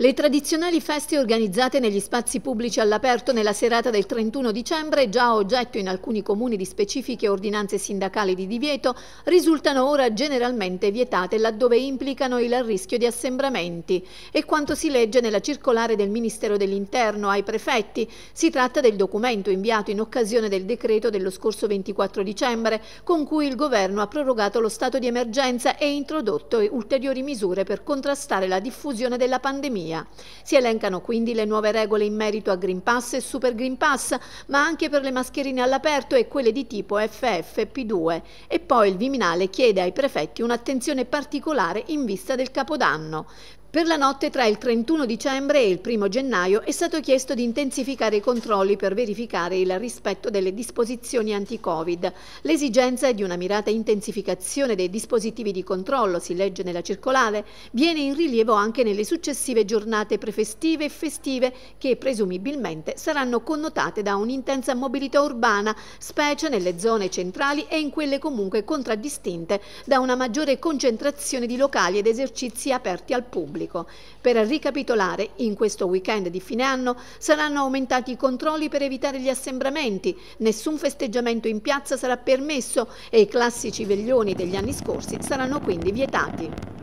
Le tradizionali feste organizzate negli spazi pubblici all'aperto nella serata del 31 dicembre, già oggetto in alcuni comuni di specifiche ordinanze sindacali di divieto, risultano ora generalmente vietate laddove implicano il rischio di assembramenti. E quanto si legge nella circolare del Ministero dell'Interno ai prefetti, si tratta del documento inviato in occasione del decreto dello scorso 24 dicembre, con cui il Governo ha prorogato lo stato di emergenza e introdotto ulteriori misure per contrastare la diffusione della pandemia pandemia. Si elencano quindi le nuove regole in merito a Green Pass e Super Green Pass, ma anche per le mascherine all'aperto e quelle di tipo FFP2. E poi il Viminale chiede ai prefetti un'attenzione particolare in vista del Capodanno. Per la notte tra il 31 dicembre e il 1 gennaio è stato chiesto di intensificare i controlli per verificare il rispetto delle disposizioni anti-Covid. L'esigenza è di una mirata intensificazione dei dispositivi di controllo, si legge nella circolare, viene in rilievo anche nelle successive giornate prefestive e festive che presumibilmente saranno connotate da un'intensa mobilità urbana, specie nelle zone centrali e in quelle comunque contraddistinte da una maggiore concentrazione di locali ed esercizi aperti al pubblico pubblico. Per ricapitolare, in questo weekend di fine anno saranno aumentati i controlli per evitare gli assembramenti, nessun festeggiamento in piazza sarà permesso e i classici veglioni degli anni scorsi saranno quindi vietati.